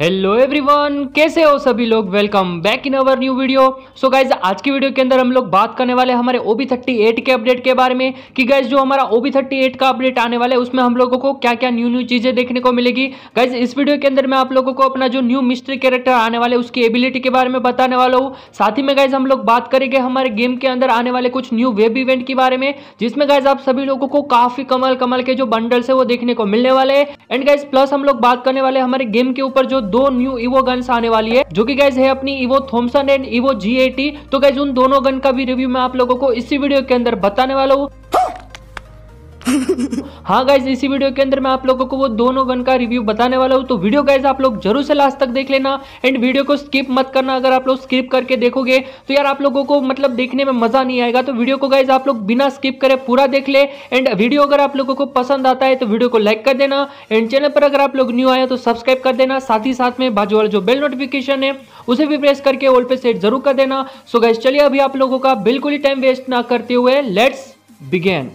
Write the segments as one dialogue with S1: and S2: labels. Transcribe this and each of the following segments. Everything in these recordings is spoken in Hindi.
S1: हेलो एवरीवन कैसे हो सभी लोग welcome back in our new video so guys आज की वीडियो के अंदर हम लोग बात करने वाले हमारे ओ बी थर्टी एट के अपडेट के बारे में कि गाइज जो हमारा ओ बी थर्टी एट का अपडेट आने वाला है उसमें हम लोगों को क्या क्या न्यू न्यू चीज़ें देखने को मिलेगी गाइज इस वीडियो के अंदर मैं आप लोगों को अपना जो न्यू मिस्ट्री कैरेक्टर आने वाले उसकी एबिलिटी के बारे में बताने वाला हूँ साथ ही में गाइज हम लोग बात करेंगे हमारे गेम के अंदर आने वाले कुछ न्यू वेब इवेंट के बारे में जिसमें गाइज आप सभी लोगों को काफ़ी कमल कमल के जो बंडल्स है वो देखने को मिलने वाले हैं एंड गाइज प्लस हम लोग बात करने वाले हमारे गेम के ऊपर जो दो न्यू इवो गन्स आने वाली है जो की गैस है अपनी इवो थॉम्सन एंड इवो जी तो गैस उन दोनों गन का भी रिव्यू मैं आप लोगों को इसी वीडियो के अंदर बताने वाला हूँ हाँ गाइज इसी वीडियो के अंदर मैं आप लोगों को वो दोनों गन का रिव्यू बताने वाला हूँ तो वीडियो गाइज आप लोग जरूर से लास्ट तक देख लेना एंड वीडियो को स्किप मत करना अगर आप लोग स्किप करके देखोगे तो यार आप लोगों को मतलब देखने में मजा नहीं आएगा तो वीडियो को गाइज आप लोग बिना स्किप करे पूरा देख ले एंड वीडियो अगर आप लोगों को पसंद आता है तो वीडियो को लाइक कर देना एंड चैनल पर अगर आप लोग न्यू आए तो सब्सक्राइब कर देना साथ ही साथ में बाजू वाला जो बेल नोटिफिकेशन है उसे भी प्रेस करके ऑल पे सेट जरूर कर देना सो गाइज चलिए अभी आप लोगों का बिल्कुल ही टाइम वेस्ट ना करते हुए लेट्स बिगेन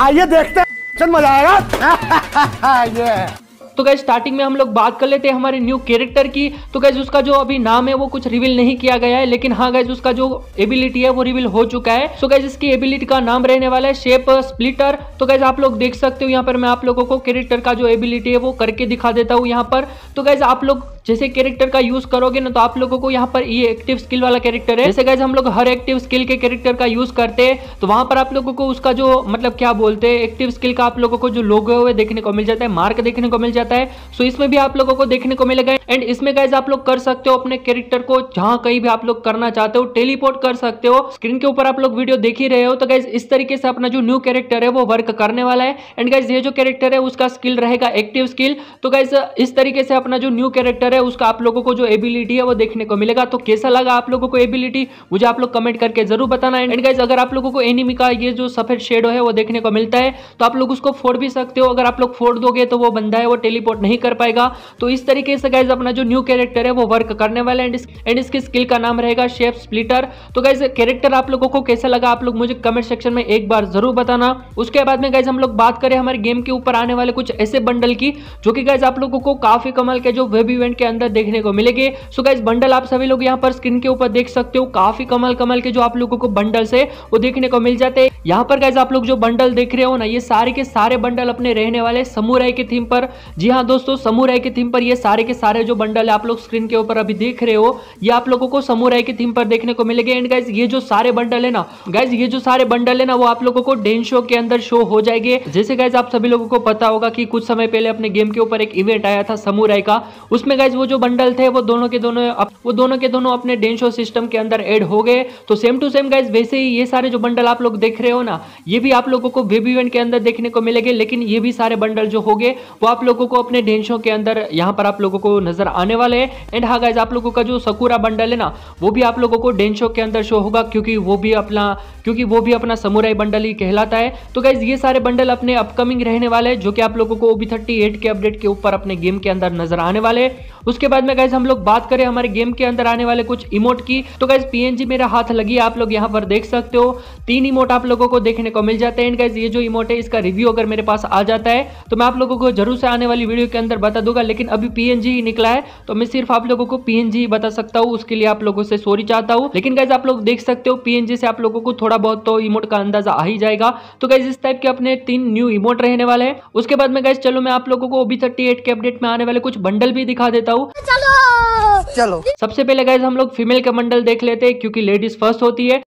S1: आइए देखते हैं मजा आएगा ये तो गैस स्टार्टिंग में हम लोग बात कर लेते हैं हमारे न्यू कैरेक्टर की तो गैस उसका जो अभी नाम है वो कुछ रिवील नहीं किया गया है लेकिन हाँ गैस उसका जो एबिलिटी है वो रिवील हो चुका है सो कैसे गैस इसकी एबिलिटी का नाम रहने वाला है शेप स्प्लिटर तो गैस आप लोग देख सकते हो यहाँ पर मैं आप लोगों को कैरेक्टर का जो एबिलिटी है वो करके दिखा देता हूँ यहाँ पर तो गैस आप लोग जैसे कैरेक्टर का यूज करोगे ना तो आप लोगों को यहाँ पर ये एक्टिव स्किल वाला कैरेक्टर है जैसे गैस हम लोग हर एक्टिव स्किल के कैरेक्टर का यूज करते हैं तो वहां पर आप लोगों को उसका जो मतलब क्या बोलते हैं एक्टिव स्किल का आप लोगों को जो लोग देखने को मिल जाता है मार्क देखने को मिल जाता है सो इसमें भी आप लोगों को देखने को मिलेगा एंड इसमें गैस आप लोग कर सकते हो अपने कैरेक्टर को जहां कहीं भी आप लोग करना चाहते हो टेलीपोर्ट कर सकते हो स्क्रीन के ऊपर आप लोग वीडियो देख ही रहे हो तो गैस इस तरीके से अपना जो न्यू कैरेक्टर है वो वर्क करने वाला है एंड गैस ये जो कैरेक्टर है उसका स्किल रहेगा एक्टिव स्किल तो गैस इस तरीके से अपना जो न्यू कैरेक्टर है उसका आप लोगों को जो एबिलिटी है वो देखने को मिलेगा तो कैसा लगा आप लोगों को एबिलिटी मुझे आप लोग कमेंट करके जरूर बताना एंड गाइज अगर आप लोगों को एनिमी का ये जो सफेद शेडो है वो देखने को मिलता है तो आप लोग उसको फोड़ भी सकते हो अगर आप लोग फोड़ दोगे तो वो बंदा है वो टेलीपोर्ट नहीं कर पाएगा तो इस तरीके से गाइज अपना जो न्यू कैरेक्टर है वो वर्क करने वाला एंड एंड इसकी स्किल का नाम रहेगा शेफ स्प्लिटर तो गाइज कैरेक्टर आप लोगों को कैसा लगा आप लोग मुझे कमेंट सेक्शन में एक बार जरूर बताना उसके बाद में गाइज हम लोग बात करें हमारे गेम के ऊपर आने वाले कुछ ऐसे बंडल की जो कि गाइज आप लोगों को काफी कमल के जो वेब इवेंट के के अंदर देखने को मिलेगी सो गाइज बंडल आप सभी लोग यहाँ पर स्क्रीन के ऊपर देख सकते हो काफी कमल कमल के जो आप लोगों को बंडल है वो देखने को मिल जाते हैं यहाँ पर गाइज आप लोग जो बंडल देख रहे हो ना ये सारे के सारे बंडल अपने रहने वाले समुराय के थीम पर जी हाँ दोस्तों समुराय के थीम पर ये सारे के सारे जो बंडल है आप लोग स्क्रीन के ऊपर अभी देख रहे हो ये आप लोगों को समुराय के थीम पर देखने को मिलेंगे एंड गाइज ये जो सारे बंडल है ना गाइज ये जो सारे बंडल है ना वो आप लोगों को डेन शो के अंदर शो हो जाएंगे जैसे गाइज आप सभी लोगों को पता होगा कि कुछ समय पहले अपने गेम के ऊपर एक इवेंट आया था समुराय का उसमें गाइज गाइज वो जो बंडल थे वो दोनों के दोनों अप, वो दोनों के दोनों अपने डेंशो सिस्टम के अंदर एड हो गए तो सेम टू सेम गाइज वैसे ही ये सारे जो बंडल आप लोग देख रहे हो ना ये भी आप लोगों को वेब इवेंट के अंदर देखने को मिलेंगे लेकिन ये भी सारे बंडल जो हो गए वो आप लोगों को अपने डेंशो के अंदर यहाँ पर आप लोगों को नजर आने वाले हैं एंड हाँ गाइज आप लोगों का जो सकूरा बंडल है ना वो भी आप लोगों को डेंशो के अंदर शो होगा क्योंकि वो भी अपना क्योंकि वो भी अपना समुराई बंडल ही कहलाता है तो गाइज ये सारे बंडल अपने अपकमिंग रहने वाले जो कि आप लोगों को ओबी थर्टी के अपडेट के ऊपर अपने गेम के अंदर नजर आने वाले उसके बाद में गाइज हम लोग बात करें हमारे गेम के अंदर आने वाले कुछ इमोट की तो गाइज पी मेरा हाथ लगी आप लोग यहाँ पर देख सकते हो तीन इमोट आप लोगों को देखने को मिल जाते हैं एंड गाइज ये जो इमोट है इसका रिव्यू अगर मेरे पास आ जाता है तो मैं आप लोगों को जरूर से आने वाली वीडियो के अंदर बता दूंगा लेकिन अभी पीएनजी ही निकला है तो मैं सिर्फ आप लोगों को पीएनजी ही बता सकता हूँ उसके लिए आप लोगों से सॉरी चाहता हूँ लेकिन गाइज आप लोग देख सकते हो पीएनजी से आप लोगों को थोड़ा बहुत तो इमोट का अंदाजा आ ही जाएगा तो गाइज इस टाइप के अपने तीन न्यू इमोट रहने वाले हैं उसके बाद में गाइज चलो मैं आप लोगों को ओबी थर्टी के अपडेट में आने वाले कुछ बंडल भी दिखा देता हूँ चलो चलो सबसे पहले गाइज हम लोग फीमेल का मंडल देख लेते हैं क्योंकि लेडीज फर्स्ट होती है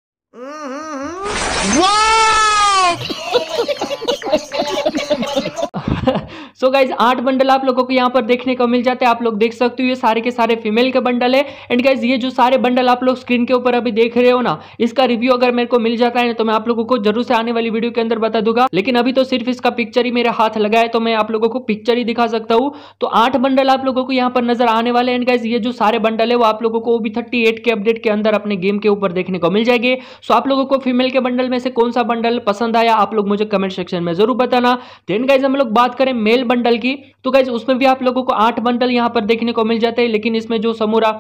S1: सो गाइज आठ बंडल आप लोगों को यहाँ पर देखने को मिल जाते हैं आप लोग देख सकते हो ये सारे के सारे फीमेल के बंडल है एंड गाइज ये जो सारे बंडल आप लोग स्क्रीन के ऊपर अभी देख रहे हो ना इसका रिव्यू अगर मेरे को मिल जाता है तो मैं आप लोगों को जरूर से आने वाली वीडियो के अंदर बता दूंगा लेकिन अभी तो सिर्फ इसका पिक्चर ही मेरे हाथ लगा है तो मैं आप लोगों को पिक्चर ही दिखा सकता हूँ तो आठ बंडल आप लोगों को यहाँ पर नजर आने वाले एंड गाइज ये जो सारे बंडल है वो आप लोगों को भी थर्टी के अपडेट के अंदर अपने गेम के ऊपर देखने को मिल जाएंगे सो आप लोगों को फीमेल के बंडल में से कौन सा बंडल पसंद आया आप लोग मुझे कमेंट सेक्शन में जरूर बताना देन गाइज हम लोग बात करें मेल बंडल की तो गाइज उसमें भी आप लोगों को आठ बंडल यहाँ पर देखने को मिल जाते हैं लेकिन इसमें जो समूरा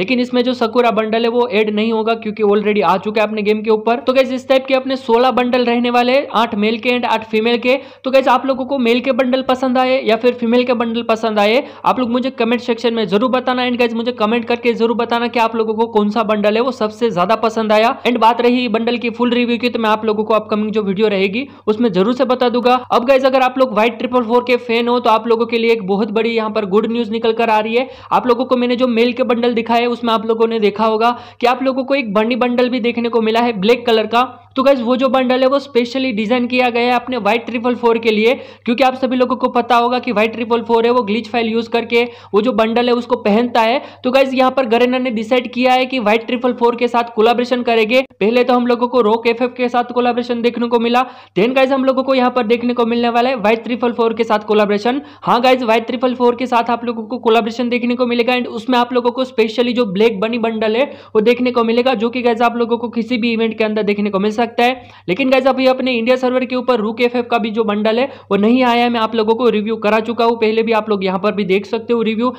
S1: लेकिन इसमें जो सकुरा बंडल है वो एड नहीं होगा क्योंकि ऑलरेडी आ चुका है अपने गेम के ऊपर तो गैस इस टाइप के अपने सोलह बंडल रहने वाले आठ मेल के एंड आठ फीमेल के तो गैस आप लोगों को मेल के बंडल पसंद आए या फिर फीमेल के बंडल पसंद आए आप लोग मुझे कमेंट सेक्शन में जरूर बताना एंड गैस मुझे कमेंट करके जरूर बताना कि आप लोगों को कौन सा बंडल है वो सबसे ज्यादा पसंद आया एंड बात रही बंडल की फुल रिव्यू की तो मैं आप लोगों को अपकमिंग जो वीडियो रहेगी उसमें जरूर से बता दूंगा अब गाइज अगर आप लोग व्हाइट ट्रिपल फोर के फैन हो तो आप लोगों के लिए एक बहुत बड़ी यहाँ पर गुड न्यूज निकल कर आ रही है आप लोगों को मैंने जो मेल के बंडल दिखाए उसमें आप लोगों ने देखा होगा कि आप लोगों को एक बंडी बंडल भी देखने को मिला है ब्लैक कलर का तो गैस वो जो बंडल है वो स्पेशली डिजाइन किया गया है अपने व्हाइट ट्रिपल फोर के लिए क्योंकि आप सभी लोगों को पता होगा कि व्हाइट ट्रिपल फोर है वो ग्लिच फाइल यूज करके वो जो बंडल है उसको पहनता है तो गैस यहाँ पर गरेना ने डिसाइड किया है कि व्हाइट ट्रिपल फोर के साथ कोलाब्रेशन करेंगे पहले तो हम लोगों को रोक एफ के साथ कोलाब्रेशन देखने को मिला देन गाइज हम लोगों को यहाँ पर देखने को मिलने वाला है व्हाइट ट्रिपल फोर के साथ कोलाब्रेशन हाँ गाइज व्हाइट ट्रिपल फोर के साथ आप लोगों को कोलाब्रेशन देखने को मिलेगा एंड उसमें आप लोगों को स्पेशली जो ब्लैक बनी बंडल है वो देखने को मिलेगा जो कि गाइज आप लोगों को किसी भी इवेंट के अंदर देखने को मिल सकता सकता है लेकिन गाइज अभी अपने इंडिया सर्वर के ऊपर रूक एफ का भी जो बंडल है वो नहीं आया है मैं आप लोगों को रिव्यू करा चुका हूँ पहले भी आप लोग यहाँ पर भी देख सकते हो रिव्यू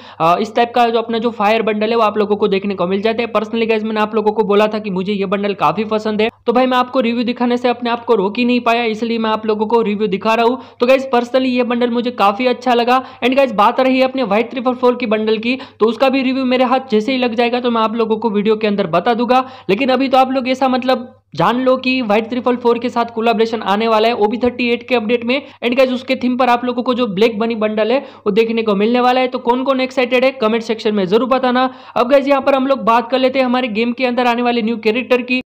S1: इस टाइप का जो अपना जो फायर बंडल है वो आप लोगों को देखने को मिल जाता है पर्सनली गाइज मैंने आप लोगों को बोला था कि मुझे ये बंडल काफी पसंद है तो भाई मैं आपको रिव्यू दिखाने से अपने आप को रोक ही नहीं पाया इसलिए मैं आप लोगों को रिव्यू दिखा रहा हूँ तो गाइज पर्सनली ये बंडल मुझे काफी अच्छा लगा एंड गाइज बात रही अपने व्हाइट ट्रिपल फोर की बंडल की तो उसका भी रिव्यू मेरे हाथ जैसे ही लग जाएगा तो मैं आप लोगों को वीडियो के अंदर बता दूंगा लेकिन अभी तो आप लोग ऐसा मतलब जान लो कि व्हाइट ट्रिपल फोर के साथ कोलाब्रेशन आने वाला है भी थर्टी एट के अपडेट में एंड गाइज उसके थीम पर आप लोगों को जो ब्लैक बनी बंडल है वो देखने को मिलने वाला है तो कौन कौन एक्साइटेड है कमेंट सेक्शन में जरूर बताना अब गाइज यहाँ पर हम लोग बात कर लेते हैं हमारे गेम के अंदर आने वाले न्यू कैरेक्टर की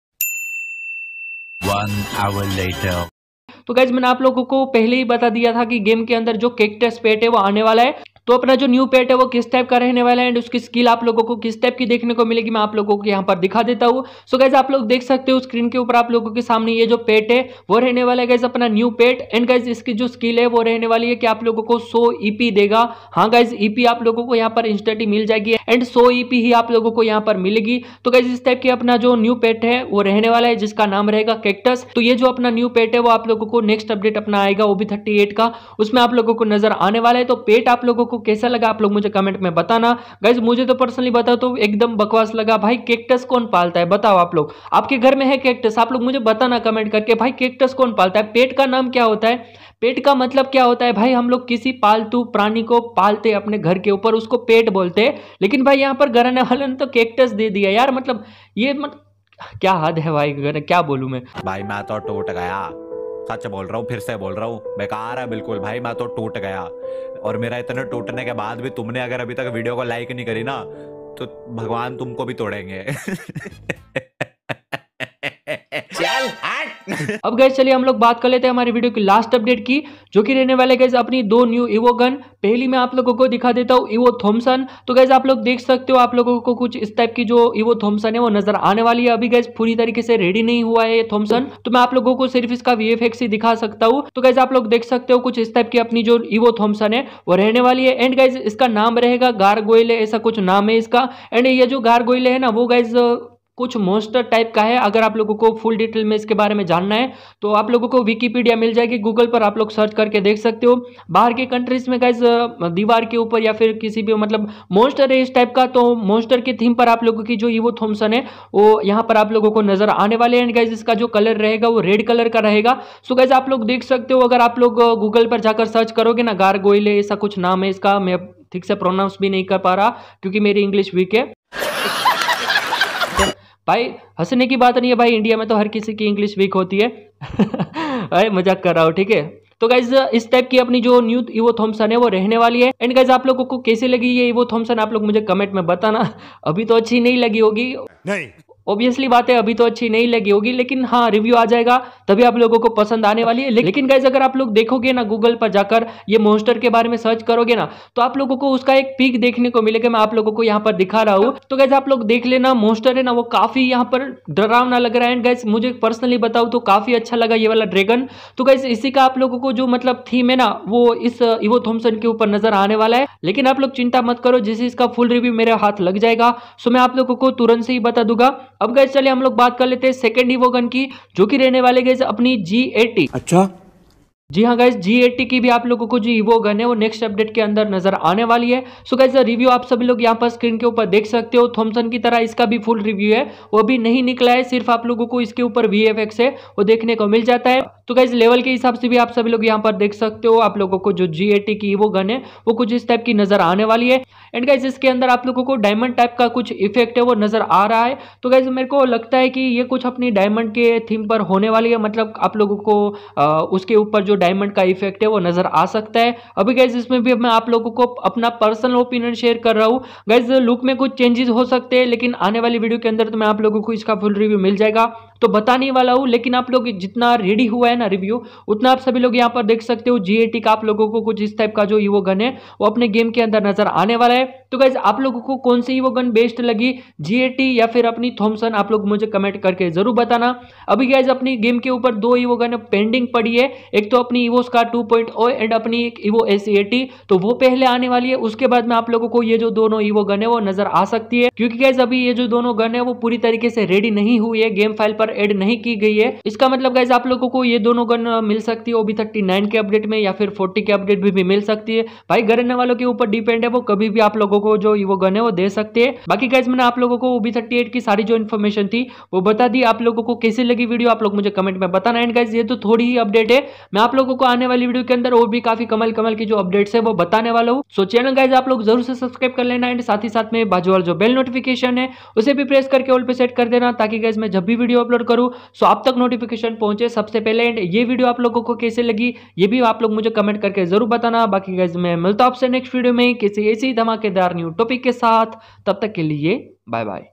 S1: तो गाइज मैंने आप लोगों को पहले ही बता दिया था कि गेम के अंदर जो केक्टस पेट है वो आने वाला है तो अपना जो न्यू पेट है वो किस टाइप का रहने वाला है एंड उसकी स्किल आप लोगों को किस टाइप की देखने को मिलेगी मैं आप लोगों को यहाँ पर दिखा देता हूँ सो गैज आप लोग देख सकते हो स्क्रीन के ऊपर आप लोगों के सामने ये जो पेट है वो रहने वाला है गैज अपना न्यू पेट एंड गैज इसकी जो स्किल है वो रहने वाली है कि आप लोगों को सो ई e देगा हाँ गाइज ई e आप लोगों को यहाँ पर इंस्टेंटली मिल जाएगी एंड सो ईपी ही आप लोगों को यहाँ पर मिलेगी तो गाइज इस टाइप की अपना जो न्यू पेट है वो रहने वाला है जिसका नाम रहेगा कैक्टस तो ये जो अपना न्यू पेट है वो आप लोगों को नेक्स्ट अपडेट अपना आएगा वो भी थर्टी का उसमें आप लोगों को नजर आने वाला है तो पेट आप लोगों को कैसा लगा आप लोग मुझे कमेंट में बताना गाइज मुझे तो पर्सनली बताओ तो एकदम बकवास लगा भाई केक्टस कौन पालता है बताओ आप लोग आपके घर में है केक्टस आप लोग मुझे बताना कमेंट करके भाई केक्टस कौन पालता है पेट का नाम क्या होता है पेट का मतलब क्या होता है भाई हम लोग किसी पालतू प्राणी को पालते अपने घर के ऊपर उसको पेट बोलते लेकिन भाई यहाँ पर घराने वाले ने तो केक्टस दे दिया यार मतलब ये मत क्या हद है भाई क्या बोलू मैं भाई मैं तो टूट गया सच बोल रहा हूँ फिर से बोल रहा हूँ बेकार है बिल्कुल भाई मैं तो टूट गया और मेरा इतने टूटने के बाद भी तुमने अगर अभी तक वीडियो को लाइक नहीं करी ना तो भगवान तुमको भी तोड़ेंगे अब गैस चलिए हम लोग बात कर लेते हैं हमारे वीडियो की लास्ट अपडेट की जो कि रहने वाले गैस अपनी दो न्यू इवो गन पहली मैं आप लोगों को दिखा देता हूँ इवो थॉम्सन तो गैस आप लोग देख सकते हो आप लोगों को कुछ इस टाइप की जो इवो थॉम्सन है वो नजर आने वाली है अभी गैस पूरी तरीके से रेडी नहीं हुआ है ये थॉम्सन तो मैं आप लोगों को सिर्फ इसका वी ही दिखा सकता हूँ तो गैस आप लोग देख सकते हो कुछ इस टाइप की अपनी जो इवो थॉम्सन है वो रहने वाली है एंड गाइज इसका नाम रहेगा गार ऐसा कुछ नाम है इसका एंड ये जो गार है ना वो गाइज कुछ मोस्टर टाइप का है अगर आप लोगों को फुल डिटेल में इसके बारे में जानना है तो आप लोगों को विकीपीडिया मिल जाएगी गूगल पर आप लोग सर्च करके देख सकते हो बाहर के कंट्रीज में गाइज दीवार के ऊपर या फिर किसी भी मतलब मोस्टर है इस टाइप का तो मोस्टर की थीम पर आप लोगों की जो ईवो थॉम्सन है वो यहाँ पर आप लोगों को नजर आने वाले हैं गाइज इसका जो कलर रहेगा वो रेड कलर का रहेगा सो गाइज आप लोग देख सकते हो अगर आप लोग गूगल पर जाकर सर्च करोगे ना गार ऐसा कुछ नाम है इसका मैं ठीक से प्रोनाउंस भी नहीं कर पा रहा क्योंकि मेरी इंग्लिश वीक है भाई हंसने की बात नहीं है भाई इंडिया में तो हर किसी की इंग्लिश वीक होती है अरे मजाक कर रहा हूँ ठीक है तो गाइज इस टाइप की अपनी जो न्यू इवो थॉम्सन है वो रहने वाली है एंड गाइज आप लोगों को कैसे लगी ये इवो थॉम्सन आप लोग मुझे कमेंट में बताना अभी तो अच्छी नहीं लगी होगी नहीं ऑब्वियसली बात है अभी तो अच्छी नहीं लगी होगी लेकिन हाँ रिव्यू आ जाएगा तभी आप लोगों को पसंद आने वाली है लेकिन गैस अगर आप लोग देखोगे ना गूगल पर जाकर ये मोस्टर के बारे में सर्च करोगे ना तो आप लोगों को उसका एक पीक देखने को मिलेगा मैं आप लोगों को यहाँ पर दिखा रहा हूँ तो गैस आप लोग देख लेना मोस्टर है ना वो काफी यहाँ पर डरावना लग रहा है एंड गैस मुझे पर्सनली बताऊँ तो काफी अच्छा लगा ये वाला ड्रैगन तो गैस इसी का आप लोगों को जो मतलब थीम है ना वो इस इवो थॉम्सन के ऊपर नजर आने वाला है लेकिन आप लोग चिंता मत करो जिससे इसका फुल रिव्यू मेरे हाथ लग जाएगा सो मैं आप लोगों को तुरंत से ही बता दूंगा अब गए चलिए हम लोग बात कर लेते हैं सेकेंड ईवो गन की जो कि रहने वाले गए अपनी जी एटी अच्छा जी हाँ गैस जी एटी की भी आप लोगों को जो ईवो गन है वो नेक्स्ट अपडेट के अंदर नजर आने वाली है सो गैस रिव्यू आप सभी लोग यहाँ पर स्क्रीन के ऊपर देख सकते हो थॉमसन की तरह इसका भी फुल रिव्यू है वो भी नहीं निकला है सिर्फ आप लोगों को इसके ऊपर वी है वो देखने को मिल जाता है तो गाइज लेवल के हिसाब से भी आप सभी लोग यहाँ पर देख सकते हो आप लोगों को जो जी की वो गन है वो कुछ इस टाइप की नजर आने वाली है एंड गाइज इसके अंदर आप लोगों को डायमंड टाइप का कुछ इफेक्ट है वो नजर आ रहा है तो गाइज मेरे को लगता है कि ये कुछ अपनी डायमंड के थीम पर होने वाली है मतलब आप लोगों को आ, उसके ऊपर जो डायमंड का इफेक्ट है वो नजर आ सकता है अभी गाइज इसमें भी मैं आप लोगों को अपना पर्सनल ओपिनियन शेयर कर रहा हूँ गाइज लुक में कुछ चेंजेस हो सकते हैं लेकिन आने वाली वीडियो के अंदर तो मैं आप लोगों को इसका फुल रिव्यू मिल जाएगा तो बताने वाला हूँ लेकिन आप लोग जितना रेडी हुआ है ना रिव्यू उतना आप सभी लोग यहाँ पर देख सकते हो जीएटी का आप लोगों को कुछ इस टाइप का जो यूवो गन है वो अपने गेम के अंदर नजर आने वाला है तो गाइज आप लोगों को कौन सी वो गन बेस्ट लगी जी या फिर अपनी थॉम्सन आप लोग मुझे कमेंट करके जरूर बताना अभी गैज अपनी गेम के ऊपर दो ईवो गन पेंडिंग पड़ी है एक तो अपनी ईवो स्कार टू एंड अपनी एक ईवो एस तो वो पहले आने वाली है उसके बाद में आप लोगों को ये जो दोनों ईवो गन है वो नजर आ सकती है क्योंकि गैज अभी ये जो दोनों गन है वो पूरी तरीके से रेडी नहीं हुई है गेम फाइल पर एड नहीं की गई है इसका मतलब गाइज आप लोगों को ये दोनों गन मिल सकती है थर्टी थर्टी के अपडेट में या फिर फोर्टी के अपडेट भी, भी मिल सकती है भाई गरने वालों के ऊपर डिपेंड है वो कभी भी आप लोगों लोगों को जो वो गन है वो दे सकते हैं बाकी गाइज मैंने आप लोगों को ओबी थर्टी एट की सारी जो इन्फॉर्मेशन थी वो बता दी आप लोगों को कैसे लगी वीडियो आप लोग मुझे कमेंट में बताना एंड गाइज ये तो थोड़ी ही अपडेट है मैं आप लोगों को आने वाली वीडियो के अंदर और भी काफी कमल कमल की जो अपडेट है वो बताने वाला हूँ सो चैनल गाइज आप लोग जरूर से सब्सक्राइब कर लेना एंड साथ ही साथ में बाजू वाला जो बेल नोटिफिकेशन है उसे भी प्रेस करके ऑल पे सेट कर देना ताकि गाइज मैं जब भी वीडियो अपलोड करूँ सो आप तक नोटिफिकेशन पहुंचे सबसे पहले एंड ये वीडियो आप लोगों को कैसे लगी ये भी आप लोग मुझे कमेंट करके जरूर बताना बाकी गाइज मैं मिलता हूं आपसे नेक्स्ट वीडियो में किसी ऐसी धमाकेदार न्यू टॉपिक के साथ तब तक के लिए बाय बाय